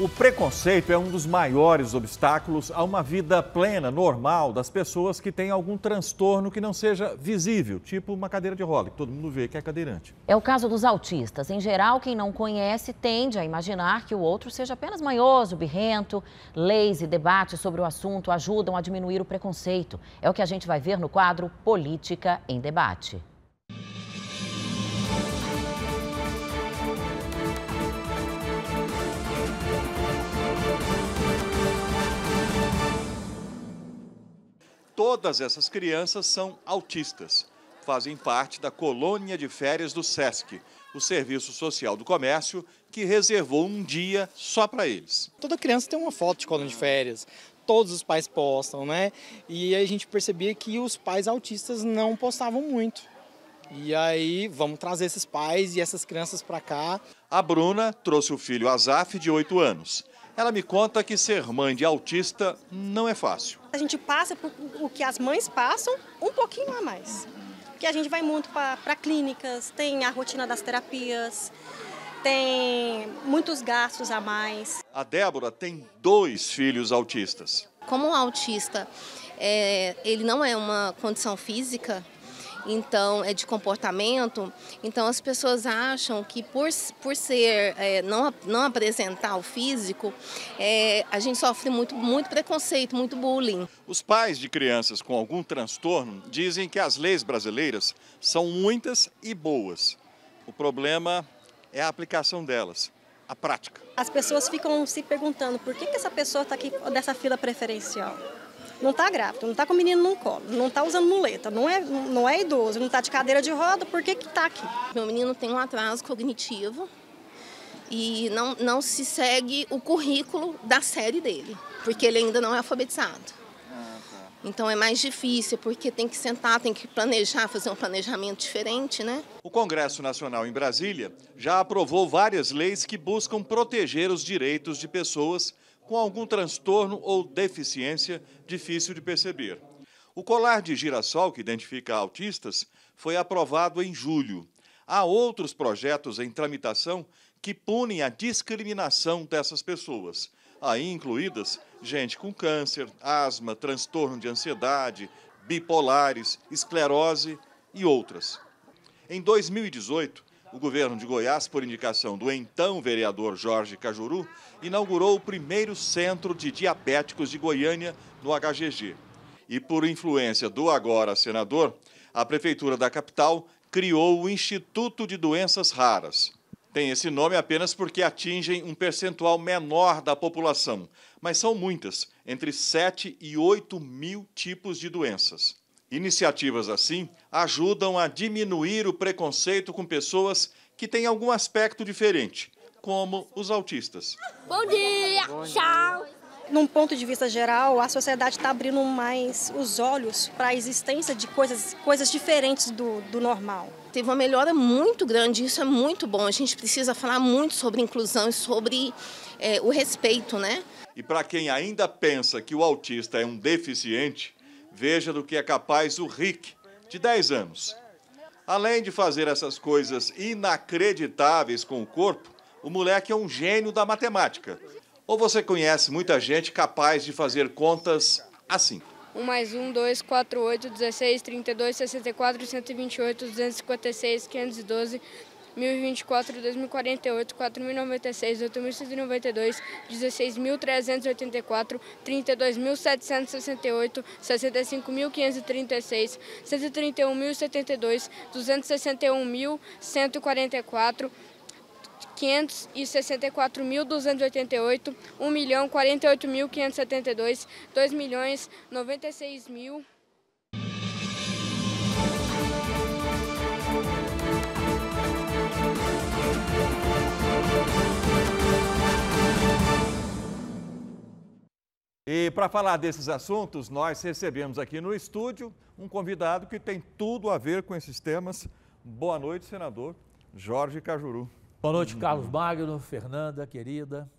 O preconceito é um dos maiores obstáculos a uma vida plena, normal, das pessoas que têm algum transtorno que não seja visível, tipo uma cadeira de rola, que todo mundo vê que é cadeirante. É o caso dos autistas. Em geral, quem não conhece tende a imaginar que o outro seja apenas manhoso, birrento. Leis e debates sobre o assunto ajudam a diminuir o preconceito. É o que a gente vai ver no quadro Política em Debate. Todas essas crianças são autistas. Fazem parte da colônia de férias do SESC, o Serviço Social do Comércio, que reservou um dia só para eles. Toda criança tem uma foto de colônia de férias, todos os pais postam, né? E a gente percebia que os pais autistas não postavam muito. E aí vamos trazer esses pais e essas crianças para cá. A Bruna trouxe o filho Azaf, de 8 anos. Ela me conta que ser mãe de autista não é fácil. A gente passa por o que as mães passam, um pouquinho a mais. Porque a gente vai muito para clínicas, tem a rotina das terapias, tem muitos gastos a mais. A Débora tem dois filhos autistas. Como um autista, é, ele não é uma condição física, então é de comportamento. Então as pessoas acham que por, por ser é, não, não apresentar o físico, é, a gente sofre muito, muito preconceito, muito bullying. Os pais de crianças com algum transtorno dizem que as leis brasileiras são muitas e boas. O problema é a aplicação delas a prática. As pessoas ficam se perguntando por que, que essa pessoa está aqui dessa fila preferencial não está grávida, não está com o menino no colo, não está usando muleta, não é, não é idoso, não está de cadeira de roda, por que está aqui? Meu menino tem um atraso cognitivo e não, não se segue o currículo da série dele, porque ele ainda não é alfabetizado. Então é mais difícil, porque tem que sentar, tem que planejar, fazer um planejamento diferente, né? O Congresso Nacional em Brasília já aprovou várias leis que buscam proteger os direitos de pessoas com algum transtorno ou deficiência difícil de perceber. O colar de girassol, que identifica autistas, foi aprovado em julho. Há outros projetos em tramitação que punem a discriminação dessas pessoas, aí incluídas gente com câncer, asma, transtorno de ansiedade, bipolares, esclerose e outras. Em 2018, o governo de Goiás, por indicação do então vereador Jorge Cajuru, inaugurou o primeiro centro de diabéticos de Goiânia no HGG. E por influência do agora senador, a prefeitura da capital criou o Instituto de Doenças Raras. Tem esse nome apenas porque atingem um percentual menor da população, mas são muitas, entre 7 e 8 mil tipos de doenças. Iniciativas assim ajudam a diminuir o preconceito com pessoas que têm algum aspecto diferente, como os autistas. Bom dia! Tchau! num ponto de vista geral, a sociedade está abrindo mais os olhos para a existência de coisas, coisas diferentes do, do normal. Teve uma melhora muito grande, isso é muito bom. A gente precisa falar muito sobre inclusão e sobre é, o respeito, né? E para quem ainda pensa que o autista é um deficiente, Veja do que é capaz o Rick, de 10 anos. Além de fazer essas coisas inacreditáveis com o corpo, o moleque é um gênio da matemática. Ou você conhece muita gente capaz de fazer contas assim? 1 mais 1, 2, 4, 8, 16, 32, 64, 128, 256, 512, 1024, 2048, 4096, 8192, 16384, 32768, 65536, 131072, 261144, 564.288, 1.048.572, 2.096.000. E para falar desses assuntos, nós recebemos aqui no estúdio um convidado que tem tudo a ver com esses temas. Boa noite, senador Jorge Cajuru. Boa noite, Carlos Magno, Fernanda, querida.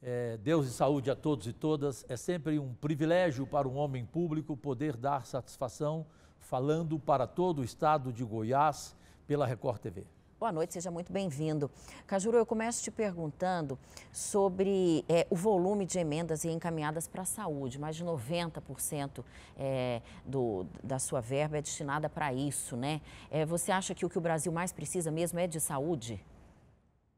É, Deus e saúde a todos e todas. É sempre um privilégio para um homem público poder dar satisfação falando para todo o estado de Goiás pela Record TV. Boa noite, seja muito bem-vindo. Cajuru, eu começo te perguntando sobre é, o volume de emendas encaminhadas para a saúde. Mais de 90% é, eh, do, da sua verba é destinada para isso, né? É, você acha que o que o Brasil mais precisa mesmo é de saúde?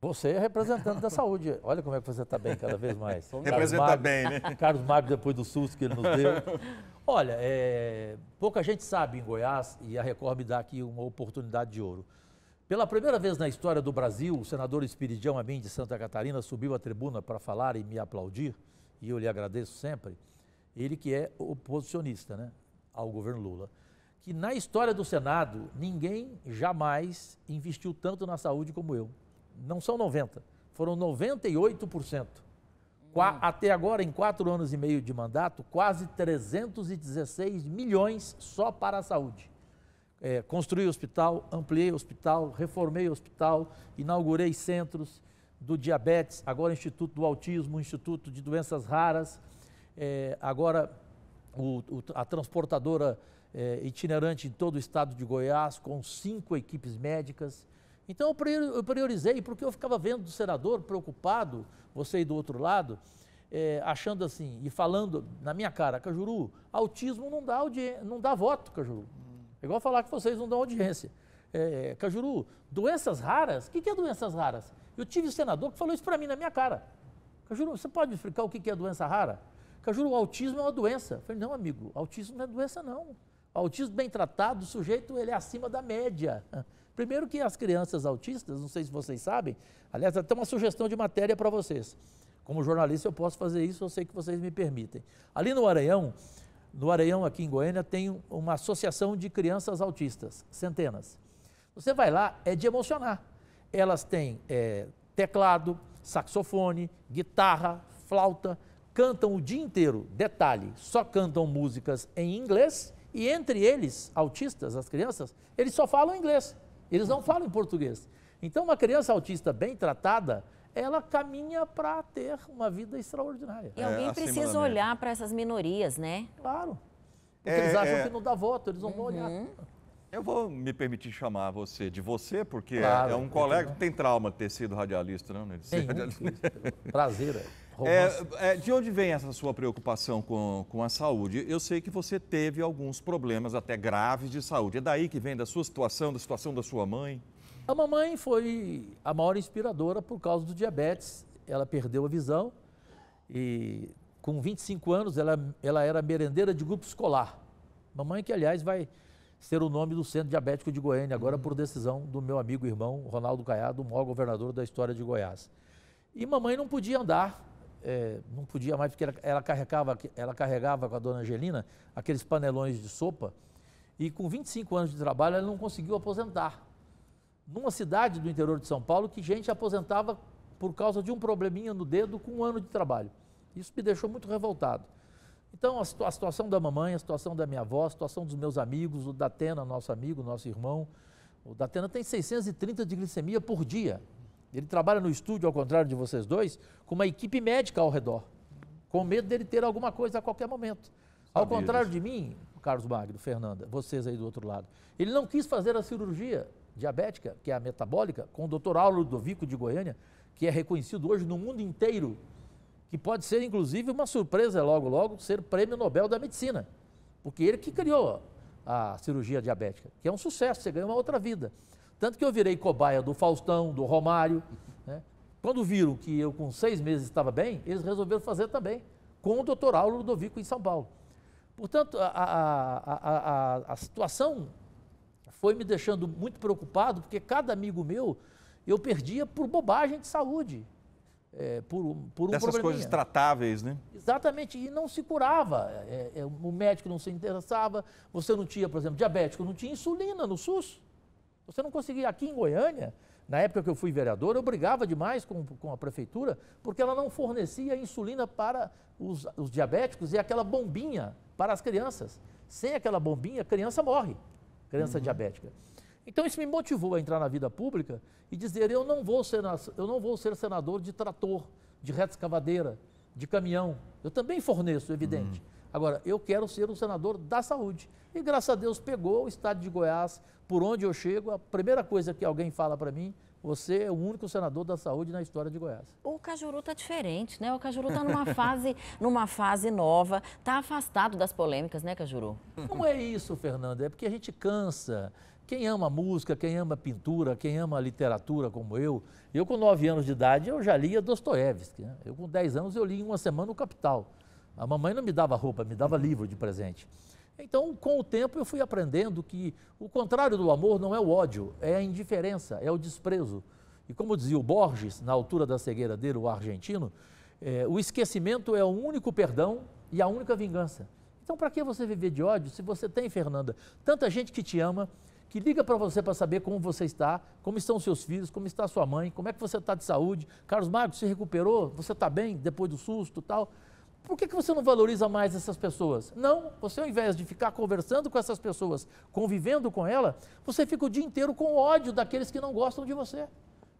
Você é representante da saúde. Olha como é que você está bem cada vez mais. Representa Magno, bem, né? Carlos Magno, depois do susto que ele nos deu. Olha, pouca gente sabe em Goiás, e a Record me dá aqui uma oportunidade de ouro. Pela primeira vez na história do Brasil, o senador Espiridião Amin de Santa Catarina subiu à tribuna para falar e me aplaudir, e eu lhe agradeço sempre. Ele que é oposicionista né, ao governo Lula. Que na história do Senado, ninguém jamais investiu tanto na saúde como eu. Não são 90%, foram 98%. Qua, hum. até agora, em quatro anos e meio de mandato, quase 316 milhões só para a saúde é, construí hospital, ampliei hospital, reformei hospital, inaugurei centros do diabetes, agora Instituto do Autismo, Instituto de Doenças Raras, é, agora o, o, a transportadora é, itinerante em todo o estado de Goiás, com cinco equipes médicas. Então eu priorizei, porque eu ficava vendo do senador preocupado, você aí do outro lado, é, achando assim, e falando na minha cara, Cajuru, autismo não dá, não dá voto, Cajuru. É igual falar que vocês não dão audiência. É, Cajuru, doenças raras? O que, que é doenças raras? Eu tive um senador que falou isso para mim na minha cara. Cajuru, você pode me explicar o que, que é doença rara? Cajuru, o autismo é uma doença. Eu falei, não, amigo, autismo não é doença, não. Autismo bem tratado, o sujeito ele é acima da média. Primeiro que as crianças autistas, não sei se vocês sabem, aliás, até uma sugestão de matéria para vocês. Como jornalista eu posso fazer isso, eu sei que vocês me permitem. Ali no Maranhão, no Areião, aqui em Goiânia, tem uma associação de crianças autistas, centenas. Você vai lá, é de emocionar. Elas têm é, teclado, saxofone, guitarra, flauta, cantam o dia inteiro. Detalhe, só cantam músicas em inglês e entre eles, autistas, as crianças, eles só falam inglês, eles não falam português. Então, uma criança autista bem tratada, ela caminha para ter uma vida extraordinária. E alguém é, precisa olhar para essas minorias, né? Claro. É, porque é, eles acham é... que não dá voto, eles não uhum. vão olhar. Uhum. Eu vou me permitir chamar você de você, porque claro, é um colega que tem trauma de ter sido radialista, não? Né? Tem radialista. Um, prazer. É, é, é, de onde vem essa sua preocupação com, com a saúde? Eu sei que você teve alguns problemas até graves de saúde. É daí que vem da sua situação, da situação da sua mãe? A mamãe foi a maior inspiradora por causa do diabetes. Ela perdeu a visão e com 25 anos ela, ela era merendeira de grupo escolar. Mamãe que, aliás, vai ser o nome do Centro Diabético de Goiânia, agora uhum. por decisão do meu amigo e irmão Ronaldo Caiado, o maior governador da história de Goiás. E mamãe não podia andar, é, não podia mais, porque ela, ela, carregava, ela carregava com a dona Angelina aqueles panelões de sopa. E com 25 anos de trabalho, ela não conseguiu aposentar numa cidade do interior de São Paulo que gente aposentava por causa de um probleminha no dedo com um ano de trabalho. Isso me deixou muito revoltado. Então, a, a situação da mamãe, a situação da minha avó, a situação dos meus amigos, o Datena, nosso amigo, nosso irmão. O Datena tem 630 de glicemia por dia. Ele trabalha no estúdio, ao contrário de vocês dois, com uma equipe médica ao redor, com medo dele ter alguma coisa a qualquer momento. Ao contrário de mim, Carlos Magno, Fernanda, vocês aí do outro lado, ele não quis fazer a cirurgia diabética, que é a metabólica, com o doutor Aulo Ludovico de Goiânia, que é reconhecido hoje no mundo inteiro, que pode ser inclusive uma surpresa logo logo ser prêmio Nobel da Medicina, porque ele que criou a cirurgia diabética, que é um sucesso, você ganha uma outra vida. Tanto que eu virei cobaia do Faustão, do Romário. Né? Quando viram que eu com seis meses estava bem, eles resolveram fazer também, com o doutor Aulo Ludovico em São Paulo. Portanto, a, a, a, a situação foi me deixando muito preocupado, porque cada amigo meu eu perdia por bobagem de saúde. É, por, por um dessas coisas tratáveis, né? Exatamente, e não se curava. É, é, o médico não se interessava, você não tinha, por exemplo, diabético, não tinha insulina no SUS. Você não conseguia. Aqui em Goiânia, na época que eu fui vereador, eu brigava demais com, com a prefeitura, porque ela não fornecia insulina para os, os diabéticos e aquela bombinha para as crianças. Sem aquela bombinha, a criança morre criança uhum. diabética. Então isso me motivou a entrar na vida pública e dizer eu não vou ser eu não vou ser senador de trator, de reta escavadeira, de caminhão. Eu também forneço, evidente. Uhum. Agora, eu quero ser um senador da saúde. E graças a Deus pegou o estado de Goiás, por onde eu chego, a primeira coisa que alguém fala para mim você é o único senador da saúde na história de Goiás. O Cajuru está diferente, né? O Cajuru está numa fase, numa fase nova, está afastado das polêmicas, né, Cajuru? Não é isso, Fernanda. É porque a gente cansa. Quem ama música, quem ama pintura, quem ama literatura, como eu. Eu, com 9 anos de idade, eu já lia Dostoiévski. Né? Eu, com 10 anos, eu li em uma semana o Capital. A mamãe não me dava roupa, me dava livro de presente. Então, com o tempo, eu fui aprendendo que o contrário do amor não é o ódio, é a indiferença, é o desprezo. E como dizia o Borges, na altura da cegueira dele, o argentino, é, o esquecimento é o único perdão e a única vingança. Então, para que você viver de ódio se você tem, Fernanda, tanta gente que te ama, que liga para você para saber como você está, como estão seus filhos, como está sua mãe, como é que você está de saúde. Carlos Marcos se recuperou? Você está bem depois do susto tal? Por que, que você não valoriza mais essas pessoas? Não, você ao invés de ficar conversando com essas pessoas, convivendo com ela, você fica o dia inteiro com ódio daqueles que não gostam de você.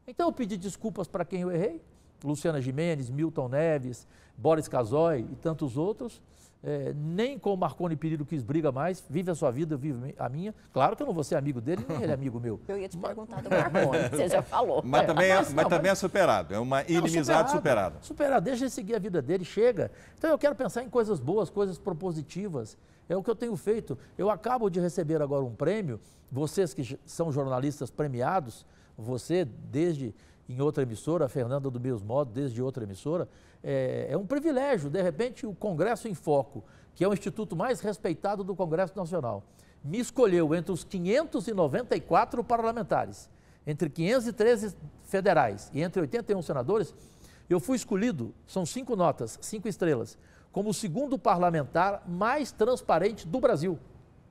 Então eu pedi desculpas para quem eu errei, Luciana Jimenez, Milton Neves, Boris Casoy e tantos outros. É, nem com o Marconi Perillo quis briga mais, vive a sua vida, vive a minha. Claro que eu não vou ser amigo dele, nem ele é amigo meu. Eu ia te mas... perguntar do Marconi, você já falou. Mas, também, é, mas, mas também é superado, é uma inimizade superado, superada. Superado, deixa ele seguir a vida dele, chega. Então eu quero pensar em coisas boas, coisas propositivas. É o que eu tenho feito. Eu acabo de receber agora um prêmio, vocês que são jornalistas premiados, você desde em outra emissora, a Fernanda do mesmo modo, desde outra emissora, é, é, um privilégio. De repente, o Congresso em Foco, que é o instituto mais respeitado do Congresso Nacional, me escolheu entre os 594 parlamentares, entre 513 federais e entre 81 senadores, eu fui escolhido, são cinco notas, cinco estrelas, como o segundo parlamentar mais transparente do Brasil.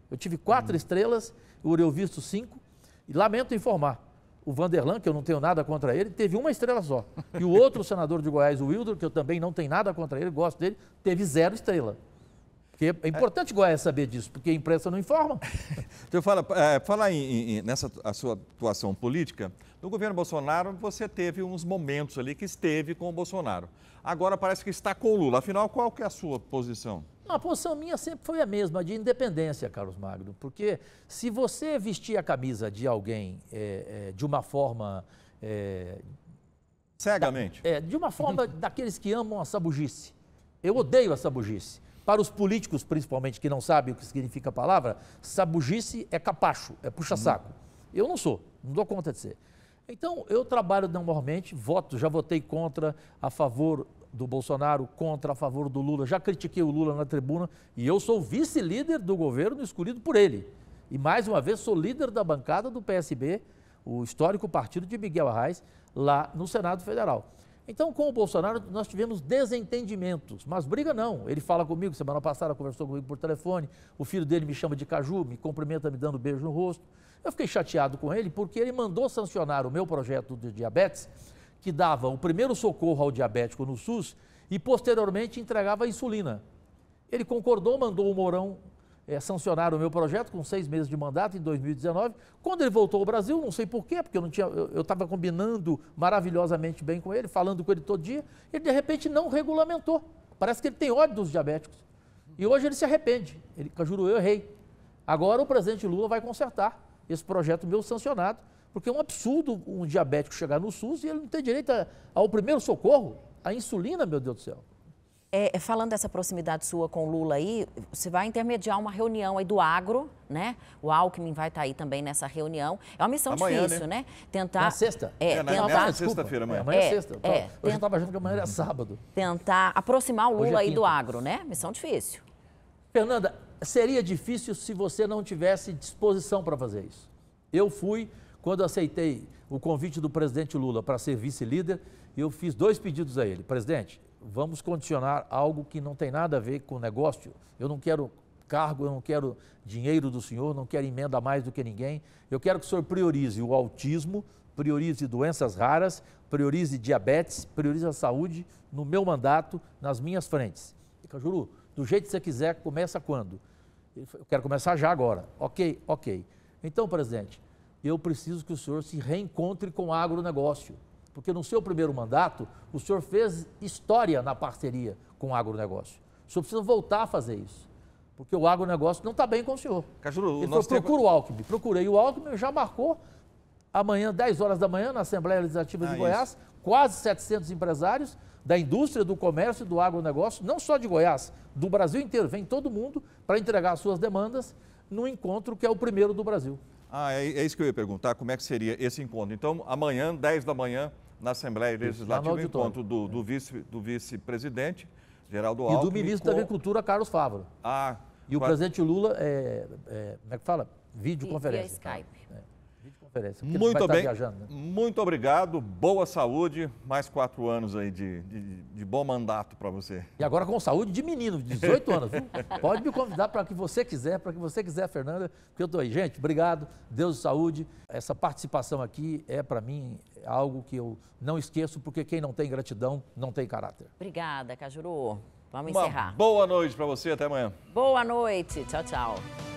Eu tive quatro hum. estrelas, o visto cinco, e lamento informar, o Vanderlan, que eu não tenho nada contra ele, teve uma estrela só. E o outro senador de Goiás, o Wilder, que eu também não tenho nada contra ele, gosto dele, teve zero estrela. Porque é importante é. Goiás saber disso, porque a imprensa não informa. Então, fala, é, fala em, em, nessa a sua atuação política. No governo Bolsonaro, você teve uns momentos ali que esteve com o Bolsonaro. Agora parece que está com o Lula. Afinal, qual que é a sua posição? A posição minha sempre foi a mesma, de independência, Carlos Magno, porque se você vestir a camisa de alguém é, é, de uma forma. É, Cegamente. Da, é, de uma forma daqueles que amam a sabugice. Eu odeio a sabugice. Para os políticos, principalmente, que não sabem o que significa a palavra, sabugice é capacho, é puxa-saco. Uhum. Eu não sou, não dou conta de ser. Então, eu trabalho normalmente, voto, já votei contra, a favor, do Bolsonaro contra a favor do Lula. Já critiquei o Lula na tribuna e eu sou vice-líder do governo escolhido por ele. E mais uma vez sou líder da bancada do PSB, o histórico partido de Miguel Arraes, lá no Senado Federal. Então, com o Bolsonaro, nós tivemos desentendimentos, mas briga não. Ele fala comigo, semana passada conversou comigo por telefone, o filho dele me chama de caju, me cumprimenta me dando beijo no rosto. Eu fiquei chateado com ele porque ele mandou sancionar o meu projeto de diabetes que dava o primeiro socorro ao diabético no SUS e posteriormente entregava a insulina. Ele concordou, mandou o Mourão é, sancionar o meu projeto com seis meses de mandato em 2019. Quando ele voltou ao Brasil, não sei porquê, porque eu não tinha, eu estava combinando maravilhosamente bem com ele, falando com ele todo dia, ele de repente não regulamentou. Parece que ele tem ódio dos diabéticos. E hoje ele se arrepende. Ele jurou, eu errei. Agora o presidente Lula vai consertar esse projeto meu sancionado, porque é um absurdo um diabético chegar no SUS e ele não ter direito a, ao primeiro socorro, à insulina, meu Deus do céu. É, é, falando dessa proximidade sua com o Lula aí, você vai intermediar uma reunião aí do agro, né? O Alckmin vai estar tá aí também nessa reunião. É uma missão amanhã, difícil, né? né? Tentar. Na é sexta? É, é né? tentar. Na, é sexta-feira, amanhã. É, amanhã é, sexta. Tá? É, eu tent... já estava achando que amanhã era sábado. Tentar aproximar o Lula é aí do agro, né? Missão difícil. Fernanda, seria difícil se você não tivesse disposição para fazer isso. Eu fui, quando aceitei o convite do presidente Lula para ser vice-líder, eu fiz dois pedidos a ele. Presidente, vamos condicionar algo que não tem nada a ver com o negócio. Eu não quero cargo, eu não quero dinheiro do senhor, não quero emenda mais do que ninguém. Eu quero que o senhor priorize o autismo, priorize doenças raras, priorize diabetes, priorize a saúde no meu mandato, nas minhas frentes. E Cajuru, do jeito que você quiser, começa quando? Eu quero começar já agora. Ok, ok. Então, presidente, eu preciso que o senhor se reencontre com o agronegócio, porque no seu primeiro mandato, o senhor fez história na parceria com o agronegócio. O senhor precisa voltar a fazer isso, porque o agronegócio não está bem com o senhor. Cajuru, Ele falou, tempo... o Alckmin. Procurei o Alckmin, já marcou amanhã, 10 horas da manhã, na Assembleia Legislativa ah, de Goiás, isso quase 700 empresários da indústria, do comércio, do agronegócio, não só de Goiás, do Brasil inteiro. Vem todo mundo para entregar suas demandas no encontro que é o primeiro do Brasil. Ah, é, é, isso que eu ia perguntar, como é que seria esse encontro. Então, amanhã, 10 da manhã, na Assembleia Legislativa, o encontro do, do, vice, do vice-presidente, Geraldo Alckmin. E do ministro com... da Agricultura, Carlos Favaro. Ah, e o presidente Lula, é, é, como é que fala? Videoconferência. E, Skype. É. Muito tá bem. Viajando, né? Muito obrigado, boa saúde, mais quatro anos aí de, de, de bom mandato para você. E agora com saúde de menino, 18 anos. Viu? Pode me convidar para que você quiser, para que você quiser, Fernanda, porque eu estou aí. Gente, obrigado, Deus e saúde. Essa participação aqui é para mim algo que eu não esqueço, porque quem não tem gratidão não tem caráter. Obrigada, Cajuru. Vamos Uma encerrar. Boa noite para você, até amanhã. Boa noite, tchau, tchau.